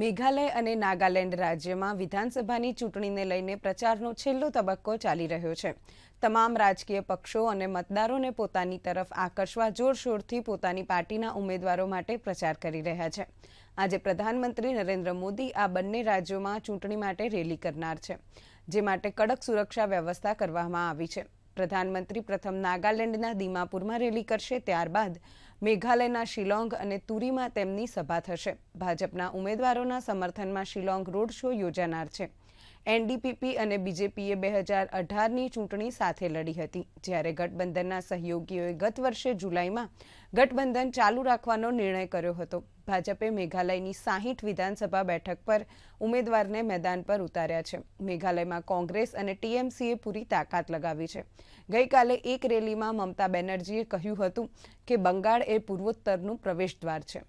મેઘાલય અને નાગાલેન્ડ રાજ્યમાં વિધાનસભાની ચૂંટણીને લઈને પ્રચારનો છેલ્લો તબક્કો ચાલી રહ્યો છે તમામ રાજકીય પક્ષો અને મતદારોને પોતાની તરફ આકર્ષવા જોરશોરથી પોતાની પાર્ટીના ઉમેદવારો માટે પ્રચાર કરી રહ્યા છે આજે પ્રધાનમંત્રી નરેન્દ્ર મોદી આ બંને રાજ્યોમાં ચૂંટણી માટે રેલી કરનાર છે જે માટે કડક સુરક્ષા વ્યવસ્થા કરવામાં આવી છે પ્રધાનમંત્રી પ્રથમ નાગાલેન્ડના દિમાપુરમાં રેલી કરશે ત્યારબાદ મેઘાલયના શિલોંગ અને તુરીમાં તેમની સભા થશે ભાજપના ઉમેદવારોના સમર્થનમાં શિલોંગ રોડ શો યોજાનાર છે એનડીપીપી અને બીજેપીએ બે હજાર અઢારની ચૂંટણી સાથે લડી હતી જ્યારે ગઠબંધનના સહયોગીઓએ ગત વર્ષે જુલાઈમાં ગઠબંધન ચાલુ રાખવાનો નિર્ણય કર્યો હતો ભાજપે મેઘાલયની સાહીઠ વિધાનસભા બેઠક પર ઉમેદવારને મેદાન પર ઉતાર્યા છે મેઘાલયમાં કોંગ્રેસ અને ટીએમસીએ પૂરી તાકાત લગાવી છે ગઈકાલે એક રેલીમાં મમતા બેનર્જીએ કહ્યું હતું કે બંગાળ એ પૂર્વોત્તરનું પ્રવેશદ્વાર છે